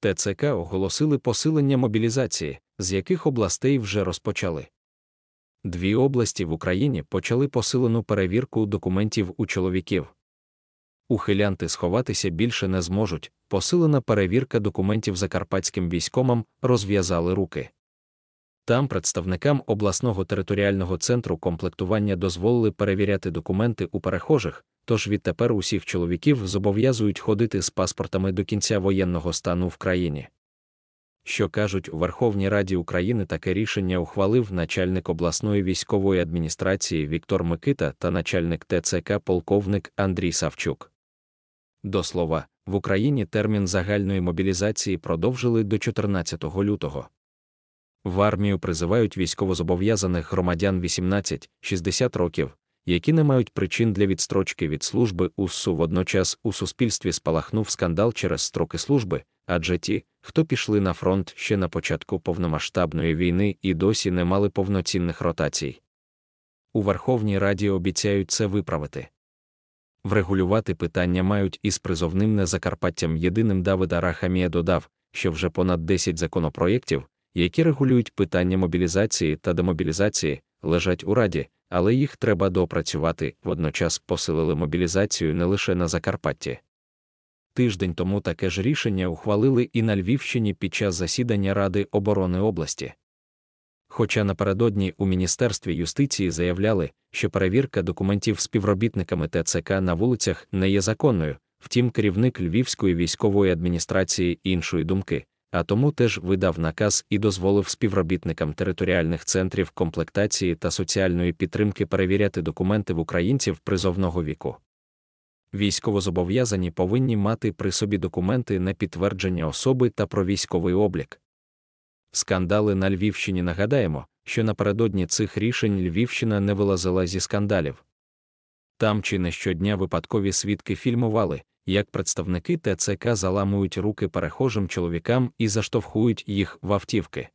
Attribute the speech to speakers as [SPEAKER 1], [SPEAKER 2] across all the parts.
[SPEAKER 1] ТЦК оголосили посилення мобілізації, з яких областей вже розпочали. Дві області в Україні почали посилену перевірку документів у чоловіків. Ухилянти сховатися більше не зможуть. Посилена перевірка документів закарпатським військомам розв'язали руки. Там представникам обласного територіального центру комплектування дозволили перевіряти документи у перехожих, тож відтепер усіх чоловіків зобов'язують ходити з паспортами до кінця воєнного стану в країні. Що кажуть у Верховній Раді України таке рішення ухвалив начальник обласної військової адміністрації Віктор Микита та начальник ТЦК полковник Андрій Савчук. До слова, в Україні термін загальної мобілізації продовжили до 14 лютого. В армію призивають військовозобов'язаних громадян 18-60 років, які не мають причин для відстрочки від служби усу водночас у суспільстві спалахнув скандал через строки служби, адже ті, хто пішли на фронт ще на початку повномасштабної війни і досі не мали повноцінних ротацій. У Верховній Раді обіцяють це виправити. Врегулювати питання мають із призовним на Закарпаттям єдиним Давида Рахамія додав, що вже понад 10 законопроєктів, які регулюють питання мобілізації та демобілізації, лежать у раді, але їх треба допрацювати, водночас посилили мобілізацію не лише на Закарпатті. Тиждень тому таке ж рішення ухвалили і на Львівщині під час засідання Ради оборони області. Хоча напередодні у Міністерстві юстиції заявляли, що перевірка документів співробітниками ТЦК на вулицях не є законною, втім, керівник Львівської військової адміністрації іншої думки а тому теж видав наказ і дозволив співробітникам територіальних центрів комплектації та соціальної підтримки перевіряти документи в українців призовного віку. Військовозобов'язані повинні мати при собі документи на підтвердження особи та про військовий облік. Скандали на Львівщині нагадаємо, що напередодні цих рішень Львівщина не вилазила зі скандалів. Там чи не щодня випадкові свідки фільмували, як представники ТЦК заламують руки перехожим чоловікам і заштовхують їх в автівки.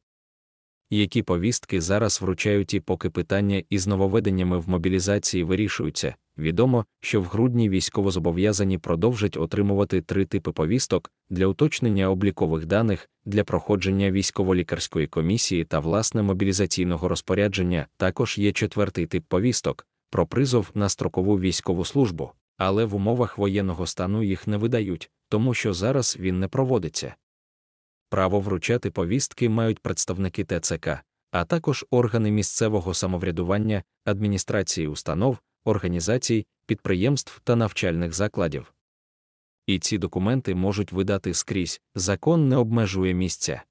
[SPEAKER 1] Які повістки зараз вручають і поки питання із нововведеннями в мобілізації вирішуються, відомо, що в грудні військовозобов'язані продовжать отримувати три типи повісток для уточнення облікових даних, для проходження військово-лікарської комісії та власне мобілізаційного розпорядження. Також є четвертий тип повісток про призов на строкову військову службу але в умовах воєнного стану їх не видають, тому що зараз він не проводиться. Право вручати повістки мають представники ТЦК, а також органи місцевого самоврядування, адміністрації установ, організацій, підприємств та навчальних закладів. І ці документи можуть видати скрізь, закон не обмежує місця.